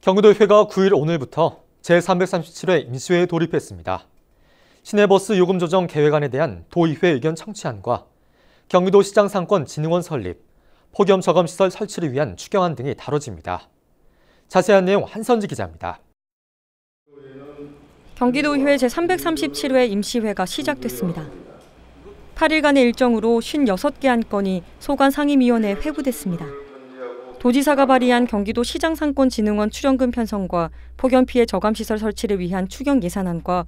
경기도의회가 9일 오늘부터 제337회 임시회에 돌입했습니다. 시내버스 요금 조정 계획안에 대한 도의회 의견 청취안과 경기도시장 상권 진흥원 설립, 폭염저감시설 설치를 위한 추경안 등이 다뤄집니다. 자세한 내용 한선지 기자입니다. 경기도의회 제337회 임시회가 시작됐습니다. 8일간의 일정으로 56개 안건이 소관 상임위원회에 회부됐습니다. 도지사가 발의한 경기도 시장상권진흥원 출연금 편성과 폭염 피해 저감시설 설치를 위한 추경 예산안과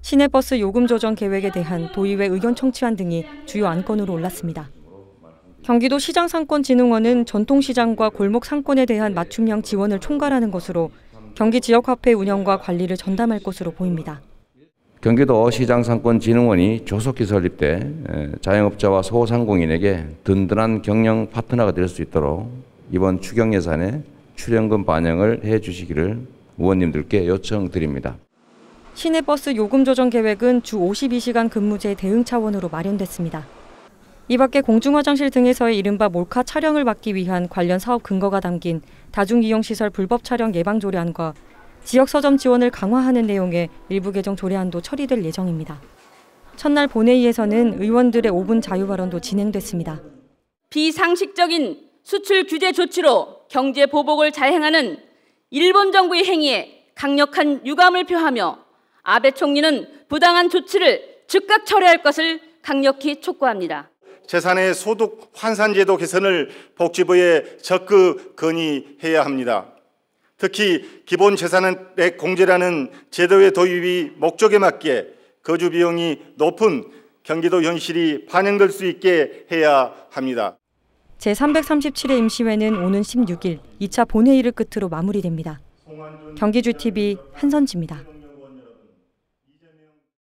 시내버스 요금 조정 계획에 대한 도의회 의견 청취안 등이 주요 안건으로 올랐습니다. 경기도 시장상권진흥원은 전통시장과 골목 상권에 대한 맞춤형 지원을 총괄하는 것으로 경기 지역화폐 운영과 관리를 전담할 것으로 보입니다. 경기도 시장상권진흥원이 조속히 설립돼 자영업자와 소상공인에게 든든한 경영 파트너가 될 수 있도록 이번 추경 예산에 출연금 반영을 해 주시기를 의원님들께 요청드립니다. 시내버스 요금 조정 계획은 주 52시간 근무제 대응 차원으로 마련됐습니다. 이 밖에 공중화장실 등에서의 이른바 몰카 촬영을 막기 위한 관련 사업 근거가 담긴 다중이용시설 불법 촬영 예방 조례안과 지역 서점 지원을 강화하는 내용의 일부 개정 조례안도 처리될 예정입니다. 첫날 본회의에서는 의원들의 5분 자유 발언도 진행됐습니다. 비상식적인 수출 규제 조치로 경제 보복을 자행하는 일본 정부의 행위에 강력한 유감을 표하며 아베 총리는 부당한 조치를 즉각 철회할 것을 강력히 촉구합니다. 재산의 소득 환산 제도 개선을 복지부에 적극 건의해야 합니다. 특히 기본 재산의 공제라는 제도의 도입이 목적에 맞게 거주 비용이 높은 경기도 현실이 반영될 수 있게 해야 합니다. 제337회 임시회는 오는 16일 2차 본회의를 끝으로 마무리됩니다. 경기주TV 한선지입니다.